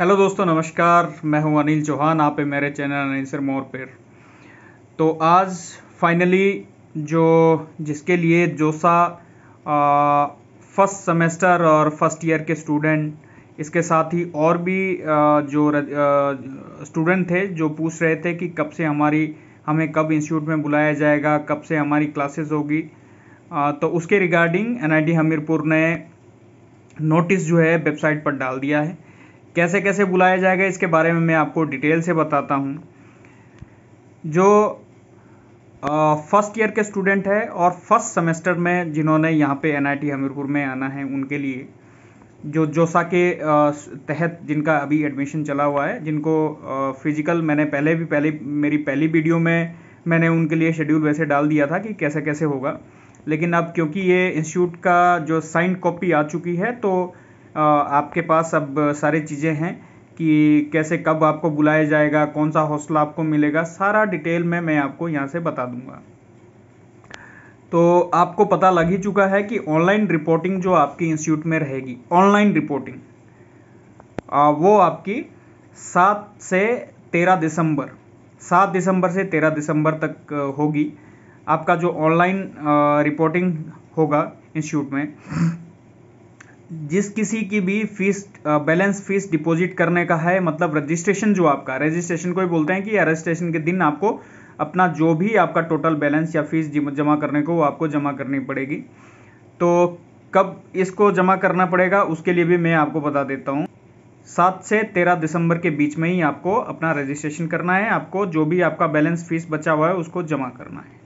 hello दोस्तों नमस्कार मैं हूं अनिल चौहान आप है मेरे चैनल अनिल सर मोर पर तो आज फाइनली जो जिसके लिए जोसा फर्स्ट सेमेस्टर और फर्स्ट ईयर के स्टूडेंट इसके साथ ही और भी आ, जो स्टूडेंट थे जो पूछ रहे थे कि कब से हमारी हमें कब इंस्टीट्यूट में बुलाया जाएगा कब से हमारी क्लासेस होगी आ, तो उसके रिगार्डिंग एनआईटी हमीरपुर ने नोटिस जो है वेबसाइट पर डाल दिया है कैसे कैसे बुलाया जाएगा इसके बारे में मैं आपको डिटेल से बताता हूँ जो फर्स्ट ईयर के स्टूडेंट है और फर्स्ट सेमेस्टर में जिन्होंने यहाँ पे एनआईटी हमीरपुर में आना है उनके लिए जो जोसा के तहत जिनका अभी एडमिशन चला हुआ है जिनको फिजिकल मैंने पहले भी पहले मेरी पहली वीडियो में मैंने उनके लिए शेड्यूल वैसे डाल दिया था कि कैसे कैसे होगा लेकिन अब क्योंकि ये इंस्टीट्यूट का जो साइन कॉपी आ चुकी है तो आपके पास अब सारी चीज़ें हैं कि कैसे कब आपको बुलाया जाएगा कौन सा हौसला आपको मिलेगा सारा डिटेल में मैं आपको यहाँ से बता दूंगा तो आपको पता लग ही चुका है कि ऑनलाइन रिपोर्टिंग जो आपके इंस्टीट्यूट में रहेगी ऑनलाइन रिपोर्टिंग वो आपकी सात से तेरह दिसंबर सात दिसंबर से तेरह दिसंबर तक होगी आपका जो ऑनलाइन रिपोर्टिंग होगा इंस्टीट्यूट में जिस किसी की भी फीस बैलेंस फीस डिपॉजिट करने का है मतलब रजिस्ट्रेशन जो आपका रजिस्ट्रेशन को ही बोलते हैं कि रजिस्ट्रेशन के दिन आपको अपना जो भी आपका टोटल बैलेंस या फीस जमा करने को वो आपको जमा करनी पड़ेगी तो कब इसको जमा करना पड़ेगा उसके लिए भी मैं आपको बता देता हूँ सात से तेरह दिसंबर के बीच में ही आपको अपना रजिस्ट्रेशन करना है आपको जो भी आपका बैलेंस फीस बचा हुआ है उसको जमा करना है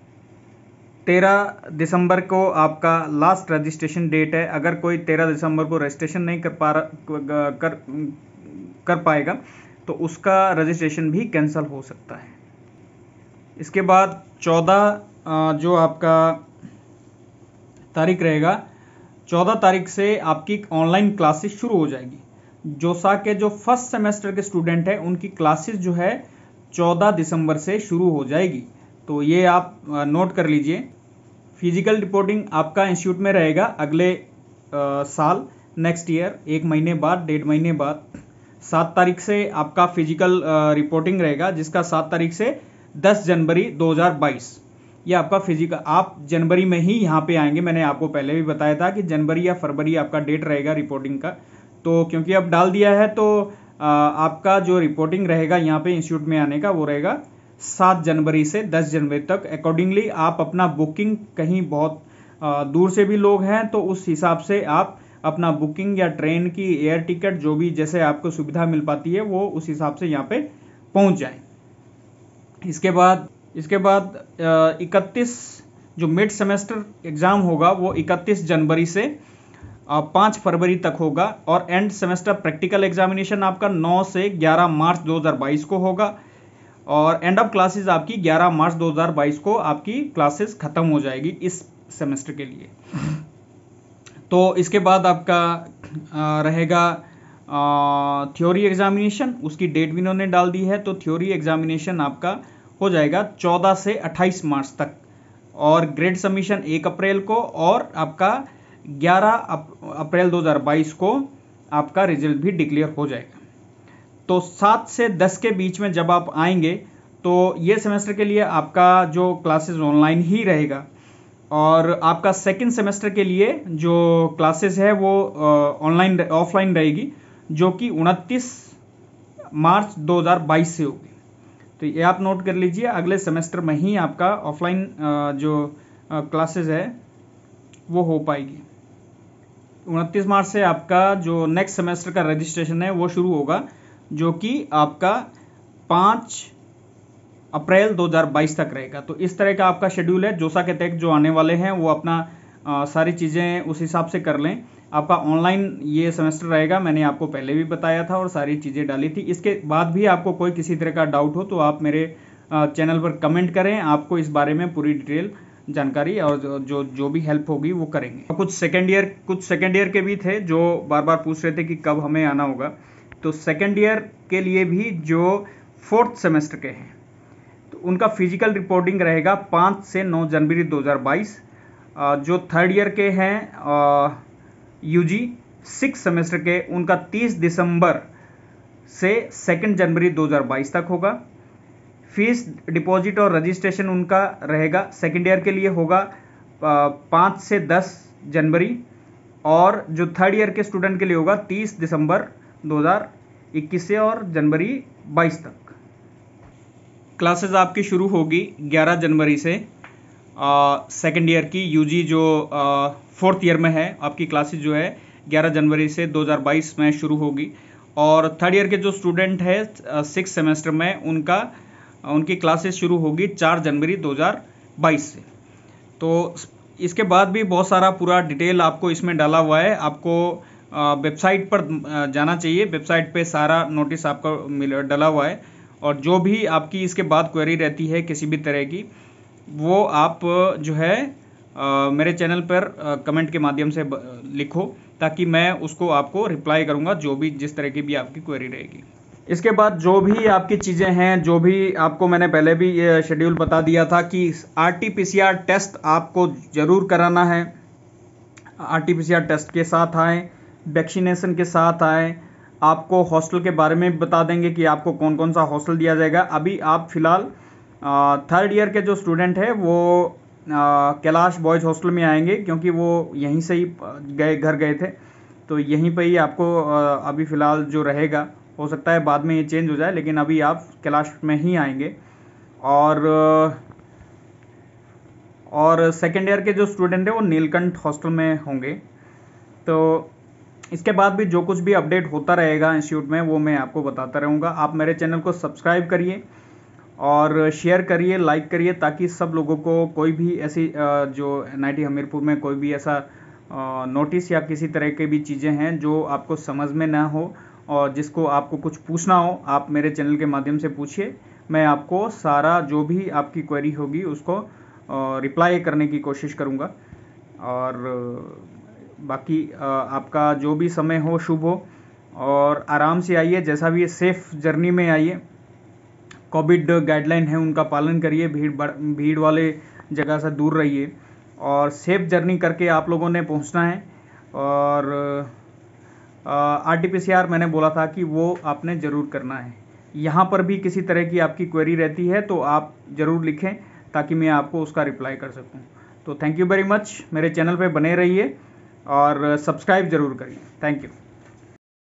तेरह दिसंबर को आपका लास्ट रजिस्ट्रेशन डेट है अगर कोई तेरह दिसंबर को रजिस्ट्रेशन नहीं कर पा कर कर पाएगा तो उसका रजिस्ट्रेशन भी कैंसिल हो सकता है इसके बाद चौदह जो आपका तारीख रहेगा चौदह तारीख से आपकी ऑनलाइन क्लासेस शुरू हो जाएगी जोसा के जो फर्स्ट सेमेस्टर के स्टूडेंट हैं उनकी क्लासेस जो है चौदह दिसंबर से शुरू हो जाएगी तो ये आप नोट कर लीजिए फिजिकल रिपोर्टिंग आपका इंस्टीट्यूट में रहेगा अगले आ, साल नेक्स्ट ईयर एक महीने बाद डेढ़ महीने बाद सात तारीख से आपका फिजिकल रिपोर्टिंग रहेगा जिसका सात तारीख से दस जनवरी 2022 ये आपका फिजिकल आप जनवरी में ही यहाँ पे आएंगे मैंने आपको पहले भी बताया था कि जनवरी या फरवरी आपका डेट रहेगा रिपोर्टिंग का तो क्योंकि अब डाल दिया है तो आ, आपका जो रिपोर्टिंग रहेगा यहाँ पे इंस्टीट्यूट में आने का वो रहेगा सात जनवरी से दस जनवरी तक अकॉर्डिंगली आप अपना बुकिंग कहीं बहुत दूर से भी लोग हैं तो उस हिसाब से आप अपना बुकिंग या ट्रेन की एयर टिकट जो भी जैसे आपको सुविधा मिल पाती है वो उस हिसाब से यहाँ पे पहुँच जाए इसके बाद इसके बाद इकतीस जो मिड सेमेस्टर एग्ज़ाम होगा वो इकतीस जनवरी से पाँच फरवरी तक होगा और एंड सेमेस्टर प्रैक्टिकल एग्जामिनेशन आपका नौ से ग्यारह मार्च बाईस को होगा और एंड ऑफ क्लासेस आपकी 11 मार्च 2022 को आपकी क्लासेस ख़त्म हो जाएगी इस सेमेस्टर के लिए तो इसके बाद आपका रहेगा थ्योरी एग्जामिनेशन उसकी डेट भी इन्होंने डाल दी है तो थ्योरी एग्जामिनेशन आपका हो जाएगा 14 से 28 मार्च तक और ग्रेड सबमिशन 1 अप्रैल को और आपका 11 अप्रैल 2022 को आपका रिजल्ट भी डिक्लेयर हो जाएगा तो सात से दस के बीच में जब आप आएंगे तो ये सेमेस्टर के लिए आपका जो क्लासेस ऑनलाइन ही रहेगा और आपका सेकंड सेमेस्टर के लिए जो क्लासेस है वो ऑनलाइन ऑफलाइन रहेगी जो कि 29 मार्च 2022 से होगी तो ये आप नोट कर लीजिए अगले सेमेस्टर में ही आपका ऑफलाइन जो क्लासेस है वो हो पाएगी 29 मार्च से आपका जो नेक्स्ट सेमेस्टर का रजिस्ट्रेशन है वो शुरू होगा जो कि आपका पाँच अप्रैल 2022 तक रहेगा तो इस तरह का आपका शेड्यूल है जोसा के तहत जो आने वाले हैं वो अपना आ, सारी चीज़ें उस हिसाब से कर लें आपका ऑनलाइन ये सेमेस्टर रहेगा मैंने आपको पहले भी बताया था और सारी चीज़ें डाली थी इसके बाद भी आपको कोई किसी तरह का डाउट हो तो आप मेरे चैनल पर कमेंट करें आपको इस बारे में पूरी डिटेल जानकारी और जो जो भी हेल्प होगी वो करेंगे कुछ सेकेंड ईयर कुछ सेकेंड ईयर के भी थे जो बार बार पूछ रहे थे कि कब हमें आना होगा तो सेकेंड ईयर के लिए भी जो फोर्थ सेमेस्टर के हैं तो उनका फिजिकल रिपोर्टिंग रहेगा पाँच से नौ जनवरी 2022 जो थर्ड ईयर के हैं यू जी सिक्स सेमेस्टर के उनका 30 दिसंबर से सेकेंड जनवरी 2022 तक होगा फीस डिपॉजिट और रजिस्ट्रेशन उनका रहेगा सेकेंड ईयर के लिए होगा पाँच से दस जनवरी और जो थर्ड ईयर के स्टूडेंट के लिए होगा तीस दिसंबर 2021 से और जनवरी 22 तक क्लासेस आपकी शुरू होगी 11 जनवरी से सेकेंड ईयर की यूजी जो फोर्थ ईयर में है आपकी क्लासेस जो है 11 जनवरी से 2022 में शुरू होगी और थर्ड ईयर के जो स्टूडेंट है सिक्स सेमेस्टर में उनका उनकी क्लासेस शुरू होगी 4 जनवरी 2022 से तो इसके बाद भी बहुत सारा पूरा डिटेल आपको इसमें डाला हुआ है आपको वेबसाइट पर जाना चाहिए वेबसाइट पे सारा नोटिस आपका मिल डला हुआ है और जो भी आपकी इसके बाद क्वेरी रहती है किसी भी तरह की वो आप जो है मेरे चैनल पर कमेंट के माध्यम से लिखो ताकि मैं उसको आपको रिप्लाई करूँगा जो भी जिस तरह की भी आपकी क्वेरी रहेगी इसके बाद जो भी आपकी चीज़ें हैं जो भी आपको मैंने पहले भी ये शेड्यूल बता दिया था कि आर टेस्ट आपको ज़रूर कराना है आर टेस्ट के साथ आएँ वैक्सीनेशन के साथ आए आपको हॉस्टल के बारे में बता देंगे कि आपको कौन कौन सा हॉस्टल दिया जाएगा अभी आप फिलहाल थर्ड ईयर के जो स्टूडेंट हैं वो कैलाश बॉयज़ हॉस्टल में आएंगे क्योंकि वो यहीं से ही गए घर गए थे तो यहीं पर ही आपको आ, अभी फ़िलहाल जो रहेगा हो सकता है बाद में ये चेंज हो जाए लेकिन अभी आप कैलाश में ही आएंगे और और सेकेंड ईयर के जो स्टूडेंट हैं वो नीलकंठ हॉस्टल में होंगे तो इसके बाद भी जो कुछ भी अपडेट होता रहेगा इंस्टीट्यूट में वो मैं आपको बताता रहूँगा आप मेरे चैनल को सब्सक्राइब करिए और शेयर करिए लाइक करिए ताकि सब लोगों को कोई भी ऐसी जो एन हमीरपुर में कोई भी ऐसा नोटिस या किसी तरह की भी चीज़ें हैं जो आपको समझ में ना हो और जिसको आपको कुछ पूछना हो आप मेरे चैनल के माध्यम से पूछिए मैं आपको सारा जो भी आपकी क्वेरी होगी उसको रिप्लाई करने की कोशिश करूँगा और बाकी आपका जो भी समय हो शुभ हो और आराम से आइए जैसा भी है सेफ जर्नी में आइए कोविड गाइडलाइन है उनका पालन करिए भीड़ भीड़ वाले जगह से दूर रहिए और सेफ जर्नी करके आप लोगों ने पहुंचना है और R T P C R मैंने बोला था कि वो आपने ज़रूर करना है यहाँ पर भी किसी तरह की आपकी क्वेरी रहती है तो आप ज़रूर लिखें ताकि मैं आपको उसका रिप्लाई कर सकूँ तो थैंक यू वेरी मच मेरे चैनल पे बने रहिए और सब्सक्राइब ज़रूर करिए थैंक यू